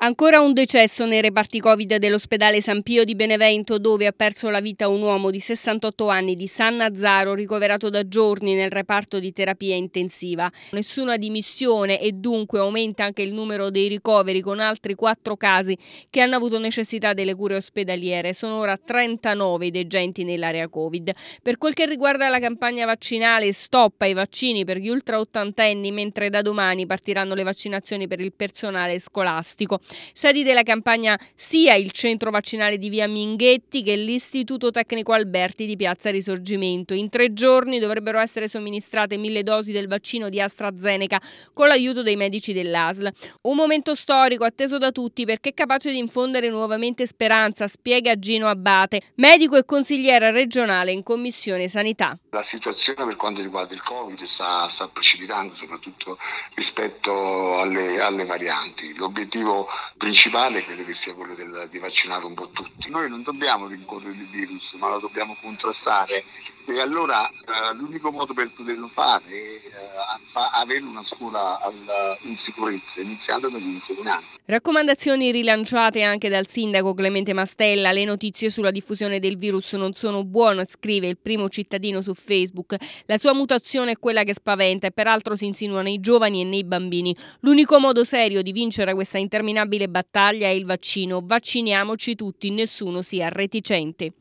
Ancora un decesso nei reparti Covid dell'ospedale San Pio di Benevento dove ha perso la vita un uomo di 68 anni di San Nazaro, ricoverato da giorni nel reparto di terapia intensiva. Nessuna dimissione e dunque aumenta anche il numero dei ricoveri con altri quattro casi che hanno avuto necessità delle cure ospedaliere. Sono ora 39 i degenti nell'area Covid. Per quel che riguarda la campagna vaccinale stoppa i vaccini per gli ultra ottantenni mentre da domani partiranno le vaccinazioni per il personale scolastico. Sedi della campagna sia il centro vaccinale di via Minghetti che l'Istituto Tecnico Alberti di piazza Risorgimento. In tre giorni dovrebbero essere somministrate mille dosi del vaccino di AstraZeneca con l'aiuto dei medici dell'ASL. Un momento storico atteso da tutti perché è capace di infondere nuovamente speranza, spiega Gino Abbate, medico e consigliera regionale in Commissione Sanità. La situazione per quanto riguarda il Covid sta, sta precipitando soprattutto rispetto alle, alle varianti. L'obiettivo principale credo che sia quello della, di vaccinare un po' tutti. Noi non dobbiamo rincorrere il virus, ma lo dobbiamo contrastare e allora eh, l'unico modo per poterlo fare è eh, fa- avere una scuola al, in sicurezza, iniziando dagli insegnanti. Raccomandazioni rilanciate anche dal sindaco Clemente Mastella. Le notizie sulla diffusione del virus non sono buone, scrive il primo cittadino su Facebook. La sua mutazione è quella che spaventa e peraltro si insinua nei giovani e nei bambini. L'unico modo serio di vincere questa interminabile inarrestabile battaglia è il vaccino. Vacciniamoci tutti, nessuno sia reticente.